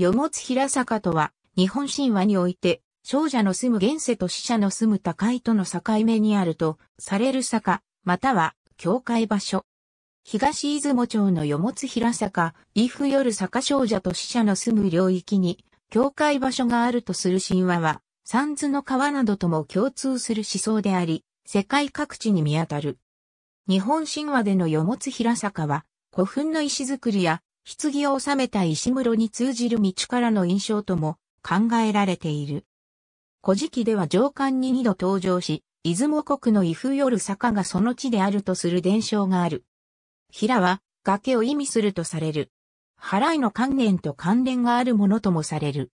よもつ平坂とは、日本神話において、少女の住む現世と死者の住む高いとの境目にあると、される坂、または、境界場所。東出雲町のよもつ平坂、伊布夜坂少女と死者の住む領域に、境界場所があるとする神話は、三途の川などとも共通する思想であり、世界各地に見当たる。日本神話でのよもつ平坂は、古墳の石造りや棺を収めた石室に通じる道からの印象とも考えられている。古事記では上官に二度登場し、出雲国の威風よる坂がその地であるとする伝承がある。平は崖を意味するとされる。払いの観念と関連があるものともされる。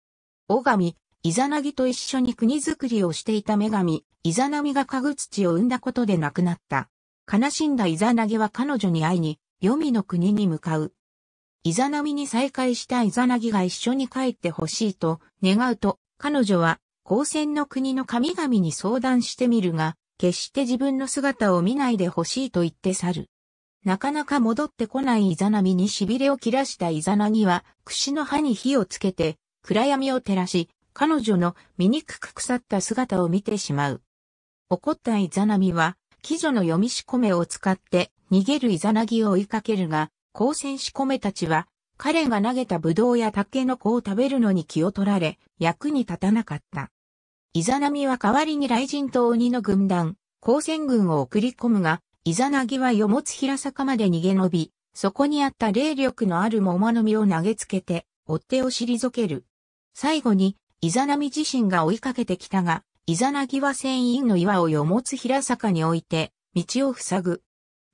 尾神、イザナギと一緒に国づくりをしていた女神、イザナミが家具土を生んだことで亡くなった。悲しんだイザナギは彼女に会いに、黄泉の国に向かう。イザナミに再会したイザナギが一緒に帰ってほしいと願うと、彼女は光線の国の神々に相談してみるが、決して自分の姿を見ないでほしいと言って去る。なかなか戻ってこないイザナミに痺れを切らしたイザナギは、櫛の葉に火をつけて、暗闇を照らし、彼女の醜く腐った姿を見てしまう。怒ったイザナミは、貴女の読みし込めを使って逃げるイザナギを追いかけるが、高専士米たちは、彼が投げたブドウやタケノコを食べるのに気を取られ、役に立たなかった。イザナミは代わりに雷神と鬼の軍団、高戦軍を送り込むが、イザナギは与持平坂まで逃げ延び、そこにあった霊力のある桃の実を投げつけて、追っ手を退ける。最後に、イザナミ自身が追いかけてきたが、イザナギは船員の岩を与持平坂に置いて、道を塞ぐ。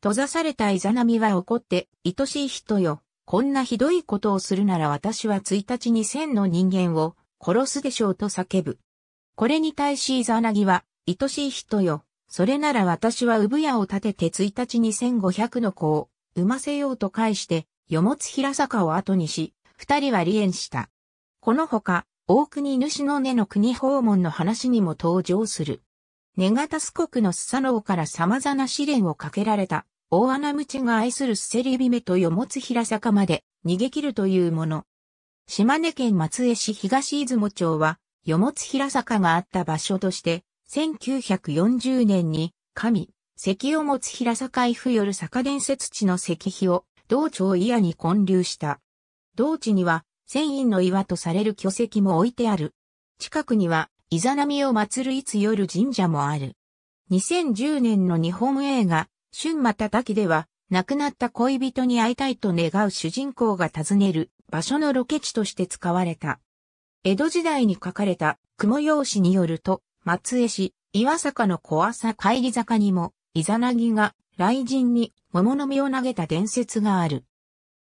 閉ざされたイザナミは怒って、愛しい人よ。こんなひどいことをするなら私は1日に千の人間を殺すでしょうと叫ぶ。これに対しイザナギは、愛しい人よ。それなら私は産屋を立てて1日に千五百の子を産ませようと返して、与つ平坂を後にし、二人は離縁した。このほか、大国主の根の国訪問の話にも登場する。ネガタス国のスサノオから様々な試練をかけられた大穴無知が愛する捨セりビとよもつ平坂まで逃げ切るというもの。島根県松江市東出雲町は、よもつ平坂があった場所として、1940年に、神、関を持つ平坂伊よ夜坂伝説地の石碑を、道庁祖屋に建立した。道地には、千院の岩とされる巨石も置いてある。近くには、イザナミを祀るいつ夜神社もある。2010年の日本映画、春た叩きでは、亡くなった恋人に会いたいと願う主人公が訪ねる場所のロケ地として使われた。江戸時代に書かれた雲用紙によると、松江市、岩坂の小朝帰り坂にも、イザナギが雷神に桃の実を投げた伝説がある。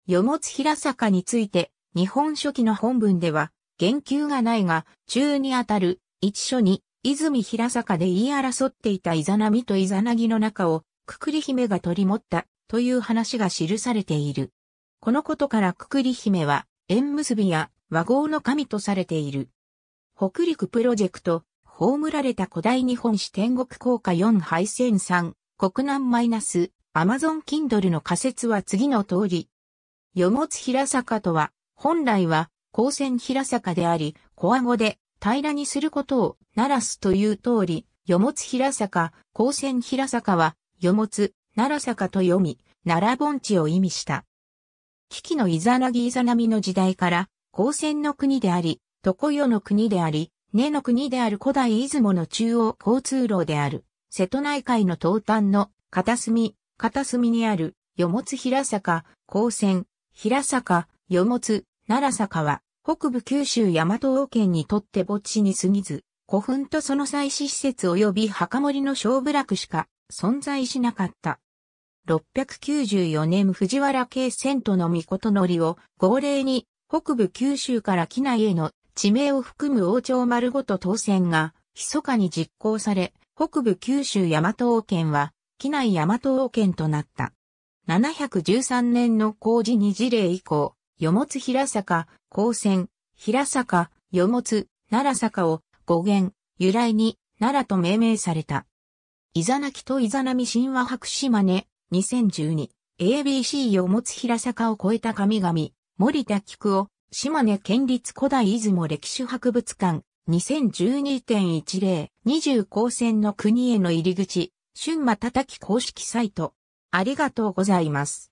与物平坂について、日本書紀の本文では、言及がないが、中にあたる一書に、泉平坂で言い争っていたイザナミとイザナギの中をくくり姫が取り持ったという話が記されている。このことからくくり姫は縁結びや和合の神とされている。北陸プロジェクト、葬られた古代日本史天国効果4敗戦3、国難マイナス、アマゾンキンドルの仮説は次の通り。与物平坂とは、本来は、光線平坂であり、小顎で平らにすることを、ならすという通り、与物平坂、光線平坂は、よもつ、奈良坂と読み、奈良盆地を意味した。危機のイザナギイザナミの時代から、高専の国であり、常世の国であり、根の国である古代出雲の中央交通路である、瀬戸内海の東端の片隅、片隅にある、よもつ平坂、高専、平坂、よもつ、奈良坂は、北部九州大和王県にとって墓地に過ぎず、古墳とその祭祀施設及び墓守の小部落しか存在しなかった。694年藤原慶遷都の御事のりを号令に北部九州から機内への地名を含む王朝丸ごと当選が密かに実行され、北部九州大和王権は機内大和王権となった。713年の工事二事例以降、与物平坂、高専、平坂、与物、奈良坂を語源、由来に奈良と命名された。イザナキとイザナミ神話博士根、2012、ABC を持つ平坂を超えた神々、森田菊を、島根県立古代出雲歴史博物館、2012.10、20高専の国への入り口、春馬叩き公式サイト。ありがとうございます。